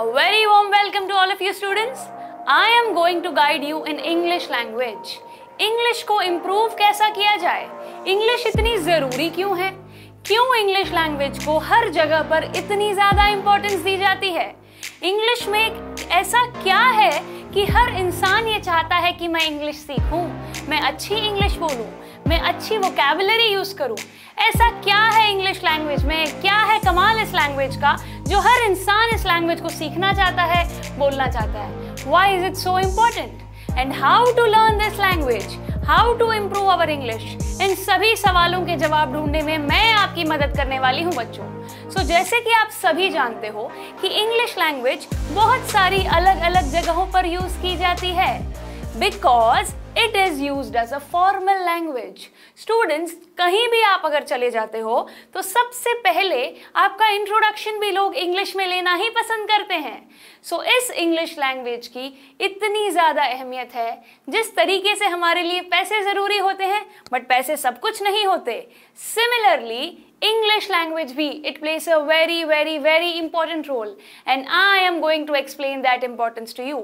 A very warm welcome to all of you students. I am going to guide you in English language. English को improve कैसा किया जाए English इतनी ज़रूरी क्यों है क्यों इंग्लिश लैंग्वेज को हर जगह पर इतनी ज़्यादा इम्पोर्टेंस दी जाती है इंग्लिश में ऐसा क्या है कि हर इंसान ये चाहता है कि मैं इंग्लिश सीखूं, मैं अच्छी इंग्लिश बोलूं, मैं अच्छी वोकेबलरी यूज़ करूँ ऐसा क्या है इंग्लिश लैंग्वेज में क्या है कमाल इस लैंग्वेज का जो हर इंसान इस लैंग्वेज को सीखना चाहता है बोलना चाहता है why is it so important and how to learn this language how to improve our English इन सभी सवालों के जवाब ढूंढने में मैं आपकी मदद करने वाली हूँ बच्चों सो so, जैसे कि आप सभी जानते हो कि इंग्लिश लैंग्वेज बहुत सारी अलग अलग जगहों पर यूज की जाती है because it is use as a formal language students कहीं भी आप अगर चले जाते हो तो सबसे पहले आपका इंट्रोडक्शन भी लोग इंग्लिश में लेना ही पसंद करते हैं सो so, इस इंग्लिश लैंग्वेज की इतनी ज़्यादा अहमियत है जिस तरीके से हमारे लिए पैसे ज़रूरी होते हैं बट पैसे सब कुछ नहीं होते सिमिलरली English language भी it plays a very very very important role and I am going to explain that importance to you.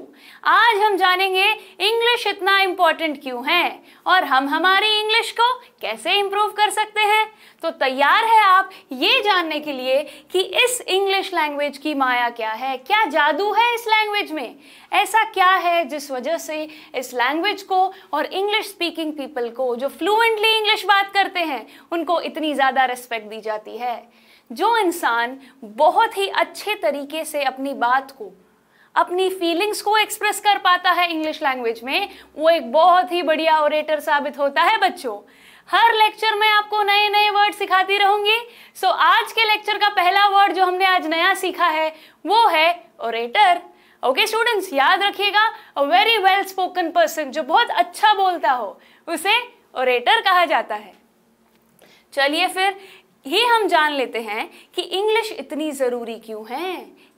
आज हम जानेंगे English इतना important क्यों है और हम हमारी English को कैसे improve कर सकते हैं तो तैयार है आप ये जानने के लिए कि इस English language की माया क्या है क्या जादू है इस language में ऐसा क्या है जिस वजह से इस language को और English speaking people को जो fluently English बात करते हैं उनको इतनी ज़्यादा respect दी जाती है जो इंसान बहुत ही अच्छे तरीके से अपनी बात को अपनी फीलिंग्स को एक्सप्रेस कर पाता है इंग्लिश लैंग्वेज में वो एक बहुत ही बढ़िया ओरेटर साबित होता है बच्चों हर लेक्चर में आपको नए नए वर्ड सिखाती रहूंगी सो so, आज के लेक्चर का पहला वर्ड जो हमने आज नया सीखा है वो है ओरेटर ओके स्टूडेंट्स याद रखिएगा a very well spoken person जो बहुत अच्छा बोलता हो उसे ओरेटर कहा जाता है चलिए फिर ये हम जान लेते हैं कि इंग्लिश इतनी ज़रूरी क्यों है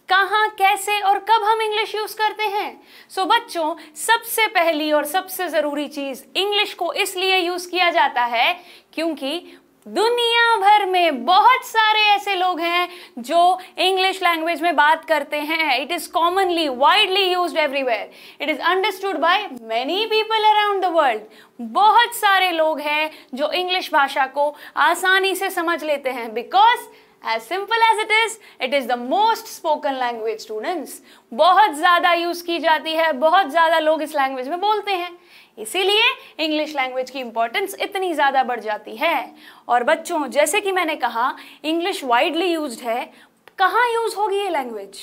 कहाँ कैसे और कब हम इंग्लिश यूज़ करते हैं सो so, बच्चों सबसे पहली और सबसे ज़रूरी चीज़ इंग्लिश को इसलिए यूज़ किया जाता है क्योंकि दुनिया भर में बहुत सारे ऐसे लोग हैं जो इंग्लिश लैंग्वेज में बात करते हैं it is commonly widely use everywhere it is understood by many people around the world बहुत सारे लोग हैं जो इंग्लिश भाषा को आसानी से समझ लेते हैं because as simple as it is it is the most spoken language students बहुत ज़्यादा यूज़ की जाती है बहुत ज़्यादा लोग इस लैंग्वेज में बोलते हैं इसीलिए इंग्लिश लैंग्वेज की इंपॉर्टेंस इतनी ज़्यादा बढ़ जाती है और बच्चों जैसे कि मैंने कहा इंग्लिश वाइडली यूज है कहाँ यूज़ होगी ये लैंग्वेज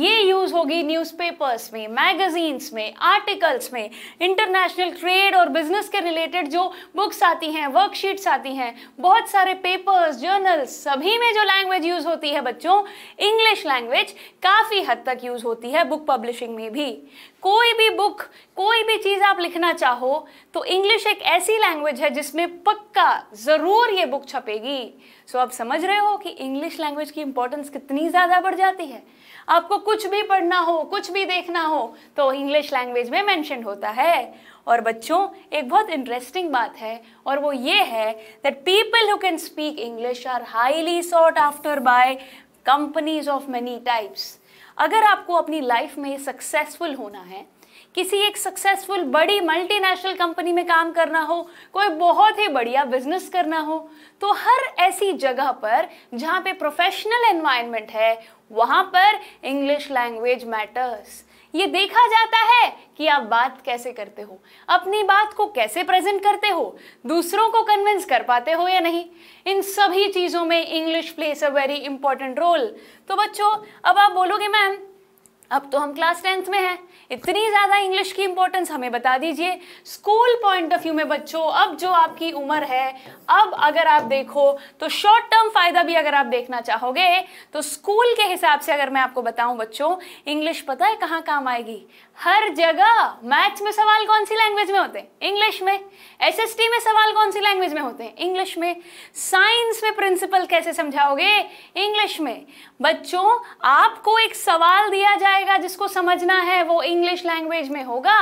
ये यूज़ होगी न्यूज़पेपर्स में मैगजीन्स में आर्टिकल्स में इंटरनेशनल ट्रेड और बिजनेस के रिलेटेड जो बुक्स आती हैं वर्कशीट्स आती हैं बहुत सारे पेपर्स जर्नल्स सभी में जो लैंग्वेज यूज़ होती है बच्चों इंग्लिश लैंग्वेज काफ़ी हद तक यूज़ होती है बुक पब्लिशिंग में भी कोई भी बुक कोई भी चीज़ आप लिखना चाहो तो इंग्लिश एक ऐसी लैंग्वेज है जिसमें पक्का ज़रूर ये बुक छपेगी सो so, आप समझ रहे हो कि इंग्लिश लैंग्वेज की इंपॉर्टेंस कितनी ज़्यादा बढ़ जाती है आपको कुछ भी पढ़ना हो कुछ भी देखना हो तो इंग्लिश लैंग्वेज में मैंशन होता है और बच्चों एक बहुत इंटरेस्टिंग बात है और वो ये है that people who can speak English are highly sought after by companies of many types अगर आपको अपनी लाइफ में सक्सेसफुल होना है किसी एक सक्सेसफुल बड़ी मल्टीनेशनल कंपनी में काम करना हो कोई बहुत ही बढ़िया बिजनेस करना हो तो हर ऐसी जगह पर जहाँ पे प्रोफेशनल एनवायरनमेंट है वहाँ पर इंग्लिश लैंग्वेज मैटर्स ये देखा जाता है कि आप बात कैसे करते हो अपनी बात को कैसे प्रेजेंट करते हो दूसरों को कन्विंस कर पाते हो या नहीं इन सभी चीज़ों में English plays a very important role तो बच्चों अब आप बोलोगे मैम अब तो हम क्लास टेंथ में हैं इतनी ज़्यादा इंग्लिश की इंपॉर्टेंस हमें बता दीजिए स्कूल पॉइंट ऑफ व्यू में बच्चों अब जो आपकी उम्र है अब अगर आप देखो तो शॉर्ट टर्म फ़ायदा भी अगर आप देखना चाहोगे तो स्कूल के हिसाब से अगर मैं आपको बताऊँ बच्चों इंग्लिश पता है कहाँ काम आएगी हर जगह मैथ्स में सवाल कौन सी लैंग्वेज में होते हैं इंग्लिश में एसएसटी में सवाल कौन सी लैंग्वेज में होते हैं इंग्लिश में साइंस में प्रिंसिपल कैसे समझाओगे इंग्लिश में बच्चों आपको एक सवाल दिया जाएगा जिसको समझना है वो इंग्लिश लैंग्वेज में होगा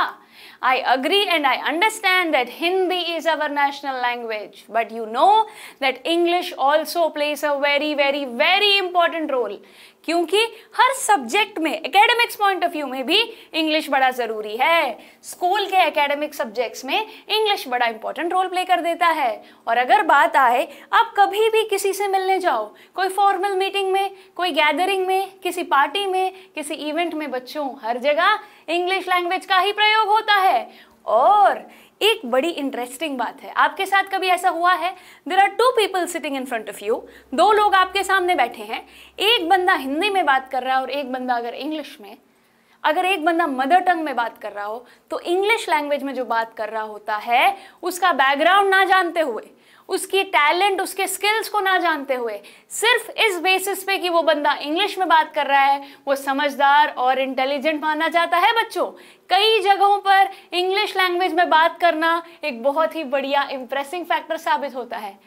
I agree and I understand that Hindi is our national language, but you know that English also plays a very, very, very important role. क्योंकि हर सब्जेक्ट में एकेडमिक्स पॉइंट ऑफ व्यू में भी English बड़ा ज़रूरी है स्कूल के academic subjects में इंग्लिश बड़ा इंपॉर्टेंट रोल प्ले कर देता है और अगर बात आए आप कभी भी किसी से मिलने जाओ कोई फॉर्मल मीटिंग में कोई गैदरिंग में किसी पार्टी में किसी इवेंट में बच्चों हर जगह इंग्लिश लैंग्वेज का ही प्रयोग होता है और एक बड़ी इंटरेस्टिंग बात है आपके साथ कभी ऐसा हुआ है there are two people sitting in front of you दो लोग आपके सामने बैठे हैं एक बंदा हिंदी में बात कर रहा है और एक बंदा अगर इंग्लिश में अगर एक बंदा मदर टंग में बात कर रहा हो तो इंग्लिश लैंग्वेज में जो बात कर रहा होता है उसका बैकग्राउंड ना जानते हुए उसकी टैलेंट उसके स्किल्स को ना जानते हुए सिर्फ इस बेसिस पे कि वो बंदा इंग्लिश में बात कर रहा है वो समझदार और इंटेलिजेंट माना जाता है बच्चों कई जगहों पर इंग्लिश लैंग्वेज में बात करना एक बहुत ही बढ़िया इंप्रेसिंग फैक्टर साबित होता है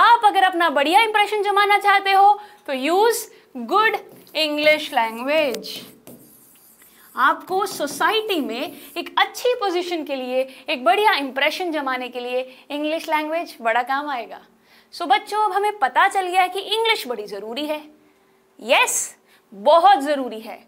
आप अगर अपना बढ़िया इंप्रेशन जमाना चाहते हो तो यूज़ गुड इंग्लिश लैंग्वेज आपको सोसाइटी में एक अच्छी पोजीशन के लिए एक बढ़िया इंप्रेशन जमाने के लिए इंग्लिश लैंग्वेज बड़ा काम आएगा सो so, बच्चों अब हमें पता चल गया है कि इंग्लिश बड़ी ज़रूरी है यस yes, बहुत ज़रूरी है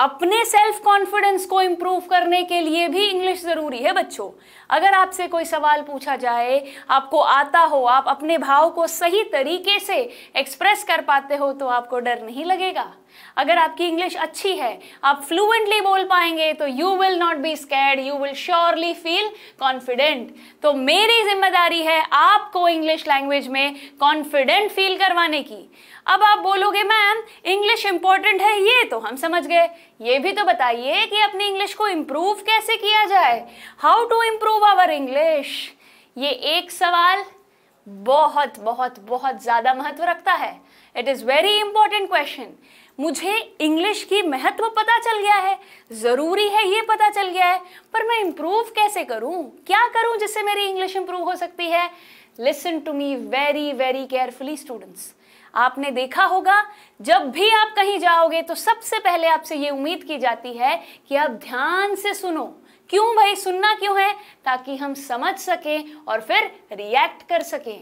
अपने सेल्फ कॉन्फिडेंस को इम्प्रूव करने के लिए भी इंग्लिश ज़रूरी है बच्चों अगर आपसे कोई सवाल पूछा जाए आपको आता हो आप अपने भाव को सही तरीके से एक्सप्रेस कर पाते हो तो आपको डर नहीं लगेगा अगर आपकी इंग्लिश अच्छी है आप फ्लुएंटली बोल पाएंगे तो you will not be scared you will surely feel confident तो मेरी जिम्मेदारी है आपको इंग्लिश लैंग्वेज में कॉन्फिडेंट फील करवाने की अब आप बोलोगे मैम इंग्लिश इंपॉर्टेंट है ये तो हम समझ गए ये भी तो बताइए कि अपनी इंग्लिश को इम्प्रूव कैसे किया जाए how to improve our English ये एक सवाल बहुत बहुत बहुत ज़्यादा महत्व रखता है it is very important question मुझे इंग्लिश की महत्व पता चल गया है ज़रूरी है ये पता चल गया है पर मैं इंप्रूव कैसे करूं क्या करूं जिससे मेरी इंग्लिश इंप्रूव हो सकती है listen to me very very carefully students आपने देखा होगा जब भी आप कहीं जाओगे तो सबसे पहले आपसे ये उम्मीद की जाती है कि आप ध्यान से सुनो क्यों भाई सुनना क्यों है ताकि हम समझ सकें और फिर रिएक्ट कर सकें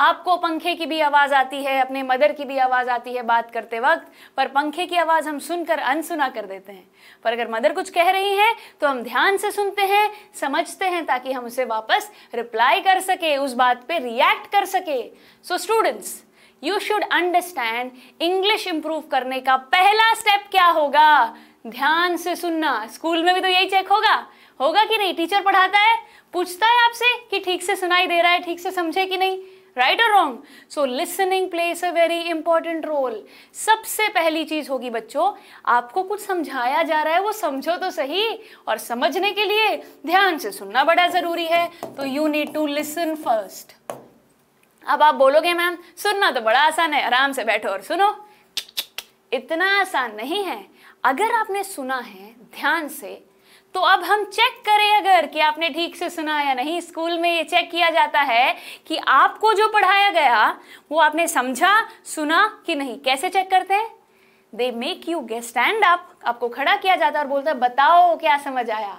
आपको पंखे की भी आवाज़ आती है अपने मदर की भी आवाज़ आती है बात करते वक्त पर पंखे की आवाज़ हम सुनकर अनसुना कर देते हैं पर अगर मदर कुछ कह रही हैं तो हम ध्यान से सुनते हैं समझते हैं ताकि हम उसे वापस रिप्लाई कर सके उस बात पे रिएक्ट कर सके so students you should understand English improve करने का पहला स्टेप क्या होगा ध्यान से सुनना स्कूल में भी तो यही चेक होगा होगा कि नहीं टीचर पढ़ाता है पूछता है आपसे कि ठीक से सुनाई दे रहा है ठीक से समझे कि नहीं राइट और wrong so listening plays a very important role सबसे पहली चीज होगी बच्चों आपको कुछ समझाया जा रहा है वो समझो तो सही और समझने के लिए ध्यान से सुनना बड़ा जरूरी है तो you need to listen first अब आप बोलोगे मैम सुनना तो बड़ा आसान है आराम से बैठो और सुनो इतना आसान नहीं है अगर आपने सुना है ध्यान से तो अब हम चेक करें अगर कि आपने ठीक से सुना या नहीं स्कूल में ये चेक किया जाता है कि आपको जो पढ़ाया गया वो आपने समझा सुना कि नहीं कैसे चेक करते हैं they make you get stand up आपको खड़ा किया जाता है और बोलता है बताओ क्या समझ आया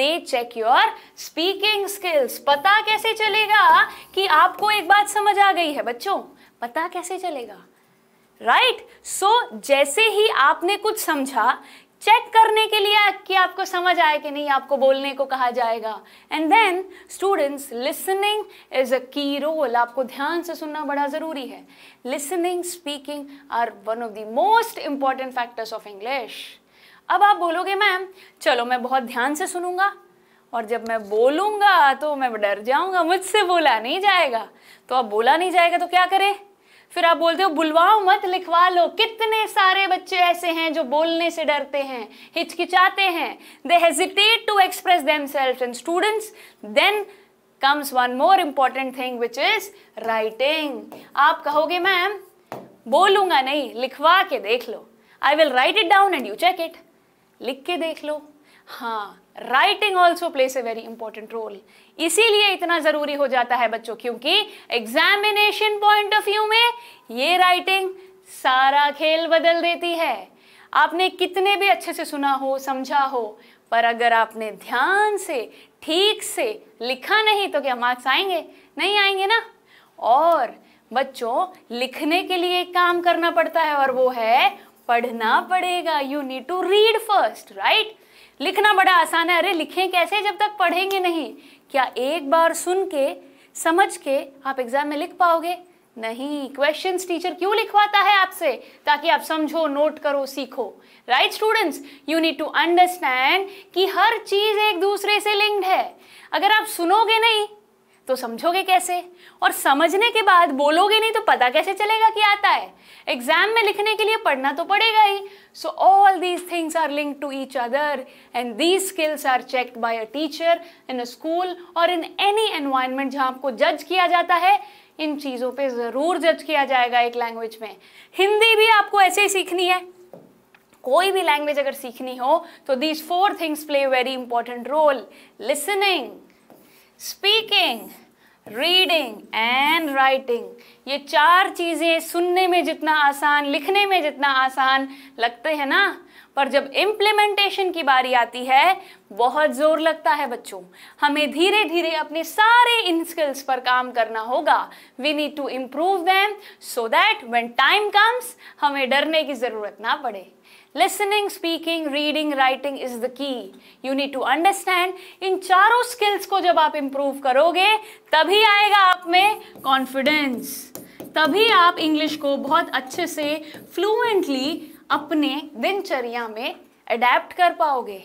they check your speaking skills पता कैसे चलेगा कि आपको एक बात समझ आ गई है बच्चों पता कैसे चलेगा राइट right? सो so, जैसे ही आपने कुछ समझा चेक करने के लिए कि आपको समझ आए कि नहीं आपको बोलने को कहा जाएगा and then students listening is a key role आपको ध्यान से सुनना बड़ा ज़रूरी है listening speaking are one of the most important factors of English अब आप बोलोगे मैम चलो मैं बहुत ध्यान से सुनूंगा और जब मैं बोलूँगा तो मैं डर जाऊंगा मुझसे बोला नहीं जाएगा तो अब बोला नहीं जाएगा तो क्या करें फिर आप बोलते हो बुलवाओ मत लिखवा लो कितने सारे बच्चे ऐसे हैं जो बोलने से डरते हैं हिचकिचाते हैं they hesitate to express them self and students then comes one more important thing which is writing आप कहोगे मैम बोलूंगा नहीं लिखवा के देख लो I will write it down and you check it लिख के देख लो हाँ writing also plays a very important role इसीलिए इतना जरूरी हो जाता है बच्चों क्योंकि एग्जामिनेशन पॉइंट ऑफ व्यू में ये राइटिंग सारा खेल बदल देती है आपने कितने भी अच्छे से सुना हो समझा हो पर अगर आपने ध्यान से ठीक से लिखा नहीं तो क्या मार्क्स आएंगे नहीं आएंगे ना और बच्चों लिखने के लिए काम करना पड़ता है और वो है पढ़ना पड़ेगा you need to read first right लिखना बड़ा आसान है अरे लिखें कैसे जब तक पढ़ेंगे नहीं क्या एक बार सुन के समझ के आप एग्जाम में लिख पाओगे नहीं क्वेश्चंस टीचर क्यों लिखवाता है आपसे ताकि आप समझो नोट करो सीखो right students you need to understand कि हर चीज एक दूसरे से लिंक्ड है अगर आप सुनोगे नहीं तो समझोगे कैसे और समझने के बाद बोलोगे नहीं तो पता कैसे चलेगा कि आता है एग्जाम में लिखने के लिए पढ़ना तो पड़ेगा ही so all these things are link to each other and these skills are check by a teacher in a school और इन एनी एनवायरमेंट जहां आपको जज किया जाता है इन चीज़ों पे ज़रूर जज किया जाएगा एक लैंग्वेज में हिंदी भी आपको ऐसे ही सीखनी है कोई भी लैंग्वेज अगर सीखनी हो तो these four things play very important role listening speaking reading and writing ये चार चीज़ें सुनने में जितना आसान लिखने में जितना आसान लगते हैं ना पर जब इम्प्लीमेंटेशन की बारी आती है बहुत ज़ोर लगता है बच्चों हमें धीरे धीरे अपने सारे इन स्किल्स पर काम करना होगा we need to improve them so that when time comes हमें डरने की ज़रूरत ना पड़े listening speaking reading writing is the key you need to understand इन चारों स्किल्स को जब आप इंप्रूव करोगे तभी आएगा आप में कॉन्फिडेंस तभी आप इंग्लिश को बहुत अच्छे से फ्लुएंटली अपने दिनचर्या में अडेप्ट कर पाओगे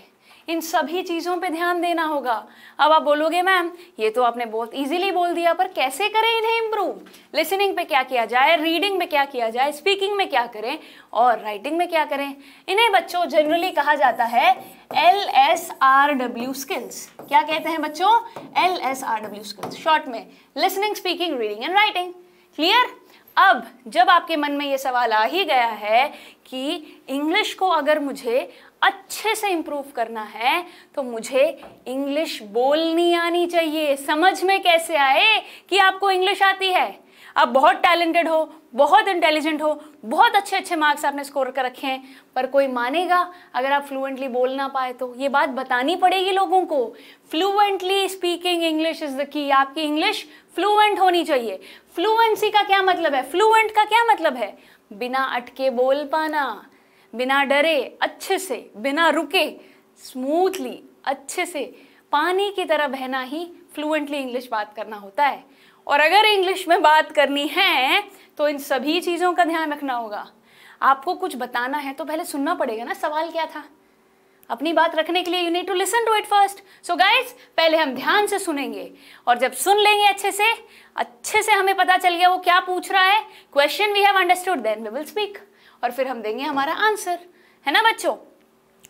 इन सभी चीज़ों पे ध्यान देना होगा अब आप बोलोगे मैम ये तो आपने बहुत इजीली बोल दिया पर कैसे करें इन्हें इंप्रूव लिसनिंग पे क्या किया जाए रीडिंग में क्या किया जाए स्पीकिंग में क्या करें और राइटिंग में क्या करें इन्हें बच्चों जनरली कहा जाता है L S R W skills क्या कहते हैं बच्चों L S R W skills short में listening speaking reading and writing clear अब जब आपके मन में ये सवाल आ ही गया है कि इंग्लिश को अगर मुझे अच्छे से इम्प्रूव करना है तो मुझे इंग्लिश बोलनी आनी चाहिए समझ में कैसे आए कि आपको इंग्लिश आती है आप बहुत टैलेंटेड हो बहुत इंटेलिजेंट हो बहुत अच्छे अच्छे मार्क्स आपने स्कोर कर रखे हैं पर कोई मानेगा अगर आप फ्लुएंटली बोल ना पाए तो ये बात बतानी पड़ेगी लोगों को fluently speaking English is the key आपकी इंग्लिश फ्लुएंट होनी चाहिए फ्लुएंसी का क्या मतलब है फ्लुएंट का क्या मतलब है बिना अटके बोल पाना बिना डरे अच्छे से बिना रुके स्मूथली अच्छे से पानी की तरह बहना ही फ्लुएंटली इंग्लिश बात करना होता है और अगर इंग्लिश में बात करनी है तो इन सभी चीज़ों का ध्यान रखना होगा आपको कुछ बताना है तो पहले सुनना पड़ेगा ना सवाल क्या था अपनी बात रखने के लिए you need to listen to it first so guys पहले हम ध्यान से सुनेंगे और जब सुन लेंगे अच्छे से अच्छे से हमें पता चल गया वो क्या पूछ रहा है question we have understood then we will speak और फिर हम देंगे हमारा आंसर है ना बच्चों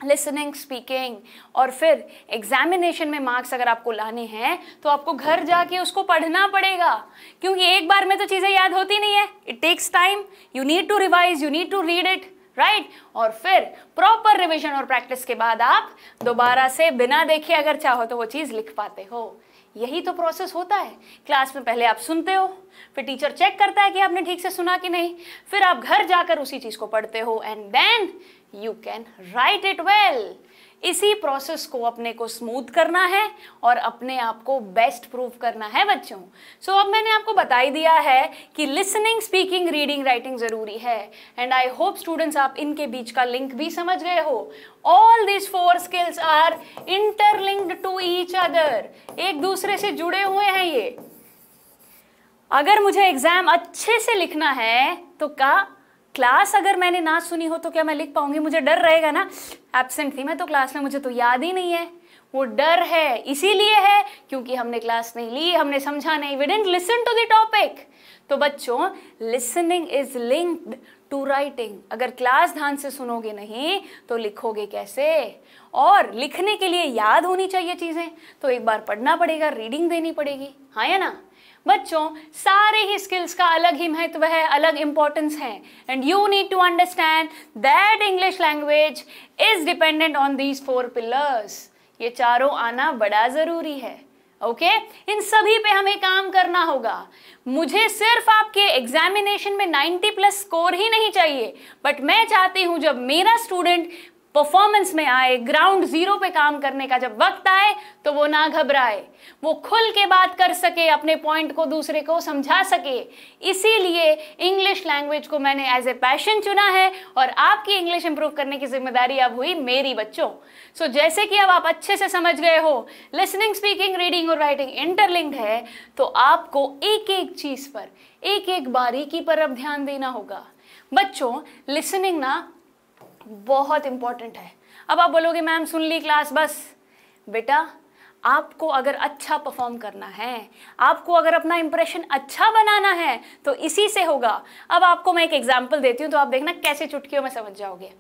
लिसनिंग स्पीकिंग और फिर एग्जामिनेशन में मार्क्स अगर आपको लाने हैं तो आपको घर जाके उसको पढ़ना पड़ेगा क्योंकि एक बार में तो चीज़ें याद होती नहीं है it takes time you need to revise you need to read it right और फिर प्रॉपर रिविजन और प्रैक्टिस के बाद आप दोबारा से बिना देखे अगर चाहो तो वो चीज़ लिख पाते हो यही तो प्रोसेस होता है क्लास में पहले आप सुनते हो फिर टीचर चेक करता है कि आपने ठीक से सुना कि नहीं फिर आप घर जाकर उसी चीज़ को पढ़ते हो and then you can write it well इसी प्रोसेस को अपने को स्मूथ करना है और अपने आप को बेस्ट प्रूव करना है बच्चों सो so, अब मैंने आपको बता ही दिया है कि लिसनिंग स्पीकिंग रीडिंग राइटिंग ज़रूरी है एंड आई होप स्टूडेंट्स आप इनके बीच का लिंक भी समझ गए हो all this four skills are interlinked to each other एक दूसरे से जुड़े हुए हैं ये अगर मुझे एग्ज़ाम अच्छे से लिखना है तो का क्लास अगर मैंने ना सुनी हो तो क्या मैं लिख पाऊंगी मुझे डर रहेगा ना एबसेंट थी मैं तो क्लास में मुझे तो याद ही नहीं है वो डर है इसीलिए है क्योंकि हमने क्लास नहीं ली हमने समझा नहीं we didn't listen to the topic तो बच्चों listening is linked to writing अगर क्लास ध्यान से सुनोगे नहीं तो लिखोगे कैसे और लिखने के लिए याद होनी चाहिए चीज़ें तो एक बार पढ़ना पड़ेगा रीडिंग देनी पड़ेगी हाँ या ना बच्चों सारे ही स्किल्स का अलग ही महत्व है अलग इंपॉर्टेंस है and you need to understand that English language is dependent on these four pillars ये चारों आना बड़ा ज़रूरी है ओके okay? इन सभी पे हमें काम करना होगा मुझे सिर्फ आपके एग्जामिनेशन में 90 प्लस स्कोर ही नहीं चाहिए बट मैं चाहती हूं जब मेरा स्टूडेंट परफॉर्मेंस में आए ग्राउंड जीरो पे काम करने का जब वक्त आए तो वो ना घबराए वो खुल के बात कर सके अपने पॉइंट को दूसरे को समझा सके इसीलिए इंग्लिश लैंग्वेज को मैंने एज ए पैशन चुना है और आपकी इंग्लिश इंप्रूव करने की जिम्मेदारी अब हुई मेरी बच्चों सो so, जैसे कि अब आप अच्छे से समझ गए हो लिसनिंग स्पीकिंग रीडिंग और राइटिंग इंटरलिंक्ड है तो आपको एक एक चीज़ पर एक एक बारीकी पर अब ध्यान देना होगा बच्चों लिसनिंग ना बहुत इंपॉर्टेंट है अब आप बोलोगे मैम सुन ली क्लास बस बेटा आपको अगर अच्छा परफॉर्म करना है आपको अगर अपना इंप्रेशन अच्छा बनाना है तो इसी से होगा अब आपको मैं एक एग्जाम्पल देती हूँ तो आप देखना कैसे चुटकियों में समझ जाओगे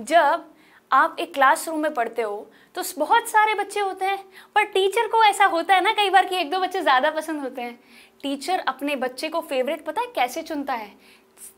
जब आप एक क्लासरूम में पढ़ते हो तो बहुत सारे बच्चे होते हैं पर टीचर को ऐसा होता है ना कई बार कि एक दो बच्चे ज़्यादा पसंद होते हैं टीचर अपने बच्चे को फेवरेट पता है कैसे चुनता है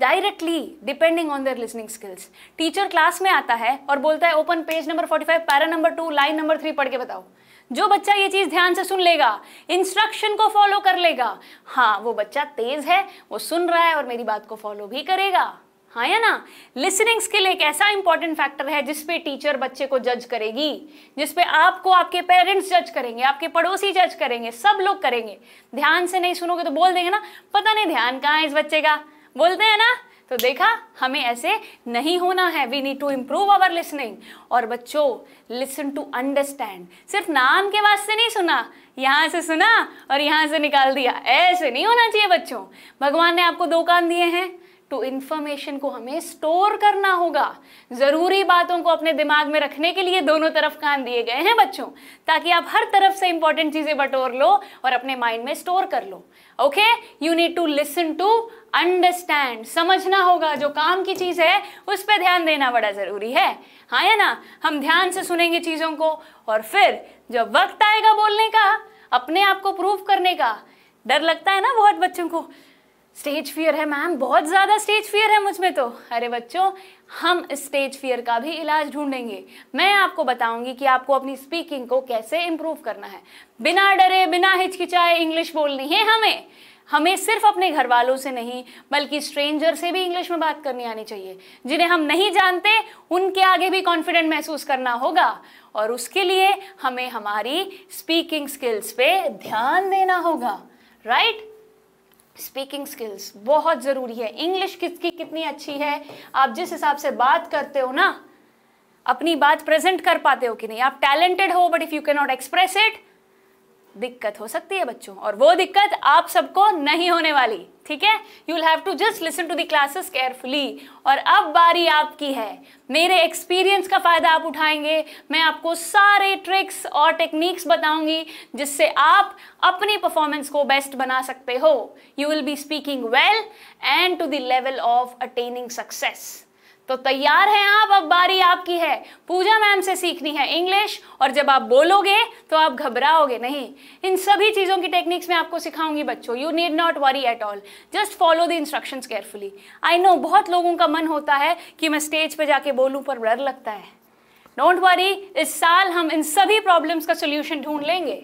directly depending on their listening skills teacher class में आता है और बोलता है open page number forty five para number two line number three पढ़ के बताओ जो बच्चा ये चीज़ ध्यान से सुन लेगा इंस्ट्रक्शन को फॉलो कर लेगा हाँ वो बच्चा तेज है वो सुन रहा है और मेरी बात को फॉलो भी करेगा हाँ या ना लिसनिंग स्किल एक ऐसा इंपॉर्टेंट फैक्टर है जिसपे टीचर बच्चे को जज करेगी जिसपे आपको आपके पेरेंट्स जज करेंगे आपके पड़ोसी जज करेंगे सब लोग करेंगे ध्यान से नहीं सुनोगे तो बोल देंगे ना पता नहीं ध्यान कहाँ है इस बच्चे का बोलते हैं ना तो देखा हमें ऐसे नहीं होना है we need to improve our listening और बच्चों लिसन टू अंडरस्टैंड सिर्फ नाम के वास्ते नहीं सुना यहाँ से सुना और यहाँ से निकाल दिया ऐसे नहीं होना चाहिए बच्चों भगवान ने आपको दो कान दिए हैं तो इन्फॉर्मेशन को हमें स्टोर करना होगा ज़रूरी बातों को अपने दिमाग में रखने के लिए दोनों तरफ कान दिए गए हैं बच्चों ताकि आप हर तरफ से इंपॉर्टेंट चीज़ें बटोर लो और अपने माइंड में स्टोर कर लो okay you need to listen to understand समझना होगा जो काम की चीज़ है उस पर ध्यान देना बड़ा ज़रूरी है हाँ या ना हम ध्यान से सुनेंगे चीज़ों को और फिर जब वक्त आएगा बोलने का अपने आप को प्रूव करने का डर लगता है ना बहुत बच्चों को स्टेज फियर है मैम बहुत ज़्यादा स्टेज फियर है मुझ में तो अरे बच्चों हम स्टेज फियर का भी इलाज ढूंढेंगे मैं आपको बताऊंगी कि आपको अपनी स्पीकिंग को कैसे इम्प्रूव करना है बिना डरे बिना हिचकिचाए इंग्लिश बोलनी है हमें हमें सिर्फ अपने घर वालों से नहीं बल्कि स्ट्रेंजर से भी इंग्लिश में बात करनी आनी चाहिए जिन्हें हम नहीं जानते उनके आगे भी कॉन्फिडेंट महसूस करना होगा और उसके लिए हमें हमारी स्पीकिंग स्किल्स पे ध्यान देना होगा राइट right? स्पीकिंग स्किल्स बहुत ज़रूरी है इंग्लिश किसकी कितनी अच्छी है आप जिस हिसाब से बात करते हो ना अपनी बात प्रेजेंट कर पाते हो कि नहीं आप टैलेंटेड हो but if you can not express it दिक्कत हो सकती है बच्चों और वो दिक्कत आप सबको नहीं होने वाली ठीक है you have to just listen to classes carefully और अब बारी आपकी है मेरे एक्सपीरियंस का फ़ायदा आप उठाएंगे मैं आपको सारे ट्रिक्स और टेक्निक्स बताऊंगी जिससे आप अपनी परफॉर्मेंस को बेस्ट बना सकते हो you will be speaking well and to the level of attaining success तो तैयार हैं आप अब बारी आपकी है पूजा मैम से सीखनी है इंग्लिश और जब आप बोलोगे तो आप घबराओगे नहीं इन सभी चीज़ों की टेक्निक्स मैं आपको सिखाऊंगी बच्चों you need not worry at all just follow the instruction carefully I know बहुत लोगों का मन होता है कि मैं स्टेज पर जाके बोलूँ पर डर लगता है डोंट वरी इस साल हम इन सभी प्रॉब्लम्स का सोल्यूशन ढूंढ लेंगे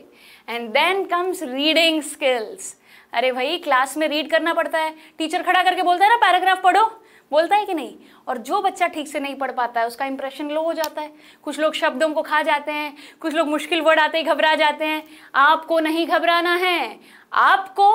and then comes reading skills अरे भाई क्लास में रीड करना पड़ता है टीचर खड़ा करके बोलता है ना पैराग्राफ पढ़ो बोलता है कि नहीं और जो बच्चा ठीक से नहीं पढ़ पाता है उसका इंप्रेशन लो हो जाता है कुछ लोग शब्दों को खा जाते हैं कुछ लोग मुश्किल वर्ड आते ही घबरा जाते हैं आपको नहीं घबराना है आपको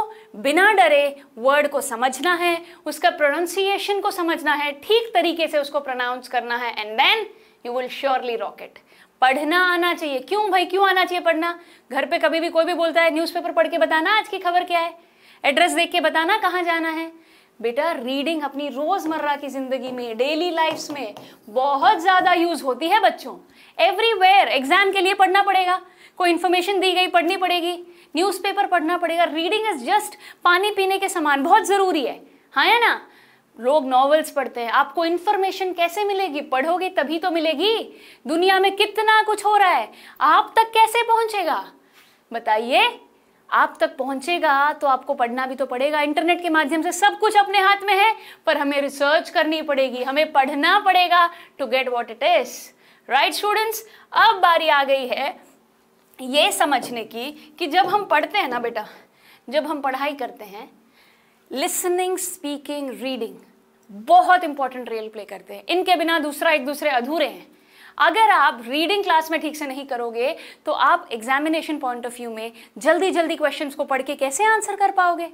बिना डरे वर्ड को समझना है उसका प्रोनाउंसिएशन को समझना है ठीक तरीके से उसको प्रोनाउंस करना है and then you will surely rock it पढ़ना आना चाहिए क्यों भाई क्यों आना चाहिए पढ़ना घर पे कभी भी कोई भी बोलता है न्यूज़पेपर पढ़ के बताना आज की खबर क्या है एड्रेस देख के बताना कहाँ जाना है बेटा रीडिंग अपनी रोज़मर्रा की ज़िंदगी में डेली लाइफ में बहुत ज़्यादा यूज़ होती है बच्चों एवरीवेयर एग्ज़ाम के लिए पढ़ना पड़ेगा कोई इन्फॉर्मेशन दी गई पढ़नी पड़ेगी न्यूज़पेपर पढ़ना पड़ेगा रीडिंग इज़ जस्ट पानी पीने के समान बहुत ज़रूरी है हाँ है ना लोग नॉवेल्स पढ़ते हैं आपको इन्फॉर्मेशन कैसे मिलेगी पढ़ोगे तभी तो मिलेगी दुनिया में कितना कुछ हो रहा है आप तक कैसे पहुंचेगा बताइए आप तक पहुंचेगा तो आपको पढ़ना भी तो पड़ेगा इंटरनेट के माध्यम से सब कुछ अपने हाथ में है पर हमें रिसर्च करनी पड़ेगी हमें पढ़ना पड़ेगा to get what it is right students अब बारी आ गई है ये समझने की कि जब हम पढ़ते हैं ना बेटा जब हम पढ़ाई करते हैं लिसनिंग स्पीकिंग रीडिंग बहुत इंपॉर्टेंट रोल प्ले करते हैं इनके बिना दूसरा एक दूसरे अधूरे हैं अगर आप रीडिंग क्लास में ठीक से नहीं करोगे तो आप एग्जामिनेशन पॉइंट ऑफ व्यू में जल्दी जल्दी क्वेश्चन को पढ़ के कैसे आंसर कर पाओगे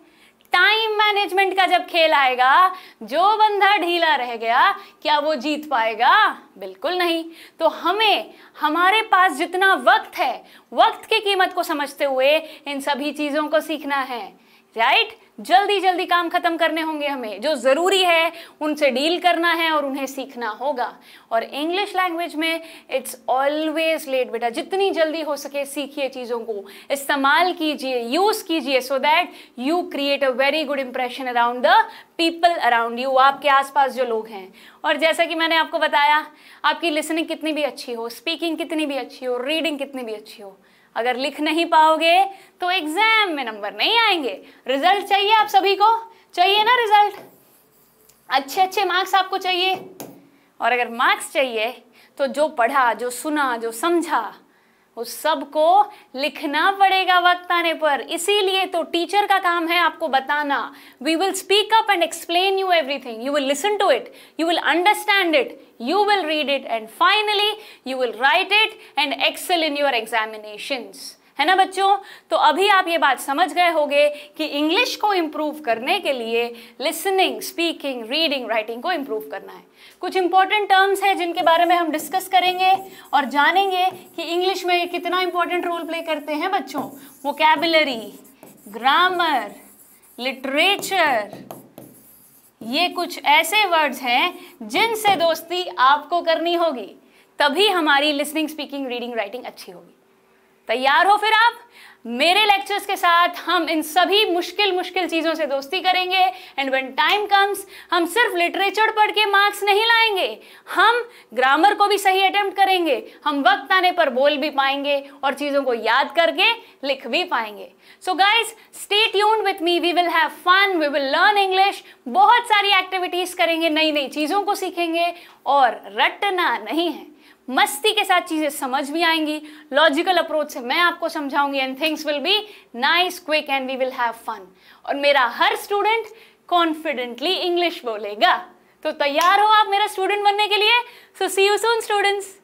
टाइम मैनेजमेंट का जब खेल आएगा जो बंदा ढीला रह गया क्या वो जीत पाएगा बिल्कुल नहीं तो हमें हमारे पास जितना वक्त है वक्त की कीमत को समझते हुए इन सभी चीज़ों को सीखना है राइट जल्दी जल्दी काम खत्म करने होंगे हमें जो ज़रूरी है उनसे डील करना है और उन्हें सीखना होगा और इंग्लिश लैंग्वेज में इट्स ऑलवेज लेट बेटा जितनी जल्दी हो सके सीखिए चीज़ों को इस्तेमाल कीजिए यूज़ कीजिए so that you create a very good impression around the people around you आपके आसपास जो लोग हैं और जैसा कि मैंने आपको बताया आपकी लिसनिंग कितनी भी अच्छी हो स्पीकिंग कितनी भी अच्छी हो रीडिंग कितनी भी अच्छी हो अगर लिख नहीं पाओगे तो एग्जाम में नंबर नहीं आएंगे रिजल्ट चाहिए आप सभी को चाहिए ना रिजल्ट अच्छे अच्छे मार्क्स आपको चाहिए और अगर मार्क्स चाहिए तो जो पढ़ा जो सुना जो समझा उस सब को लिखना पड़ेगा वक्त आने पर इसीलिए तो टीचर का काम है आपको बताना we will speak up and explain you everything you will listen to it you will understand it you will read it and finally you will write it and excel in your examinations है ना बच्चों तो अभी आप ये बात समझ गए होंगे कि इंग्लिश को इम्प्रूव करने के लिए लिसनिंग स्पीकिंग रीडिंग राइटिंग को इम्प्रूव करना है कुछ इंपॉर्टेंट टर्म्स हैं जिनके बारे में हम डिस्कस करेंगे और जानेंगे कि इंग्लिश में कितना इंपॉर्टेंट रोल प्ले करते हैं बच्चों वोकेबलरी ग्रामर लिटरेचर ये कुछ ऐसे वर्ड्स हैं जिनसे दोस्ती आपको करनी होगी तभी हमारी लिसनिंग स्पीकिंग रीडिंग राइटिंग अच्छी होगी तैयार हो फिर आप मेरे लेक्चर्स के साथ हम इन सभी मुश्किल मुश्किल चीज़ों से दोस्ती करेंगे एंड व्हेन टाइम कम्स हम सिर्फ लिटरेचर पढ़ के मार्क्स नहीं लाएंगे हम ग्रामर को भी सही अटेम्प्ट करेंगे हम वक्त आने पर बोल भी पाएंगे और चीज़ों को याद करके लिख भी पाएंगे so guys stay tuned with me we will have fun we will learn English बहुत सारी एक्टिविटीज़ करेंगे नई नई चीज़ों को सीखेंगे और रटना नहीं है मस्ती के साथ चीज़ें समझ भी आएंगी लॉजिकल अप्रोच से मैं आपको समझाऊंगी and things will be nice quick and we will have fun और मेरा हर स्टूडेंट कॉन्फिडेंटली इंग्लिश बोलेगा तो तैयार हो आप मेरा स्टूडेंट बनने के लिए सो सी यू सून स्टूडेंट्स